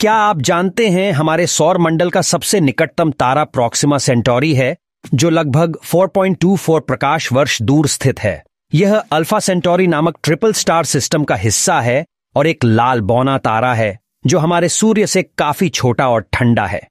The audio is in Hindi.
क्या आप जानते हैं हमारे सौर मंडल का सबसे निकटतम तारा प्रोक्सिमा सेंटोरी है जो लगभग 4.24 प्रकाश वर्ष दूर स्थित है यह अल्फा सेंटोरी नामक ट्रिपल स्टार सिस्टम का हिस्सा है और एक लाल बौना तारा है जो हमारे सूर्य से काफी छोटा और ठंडा है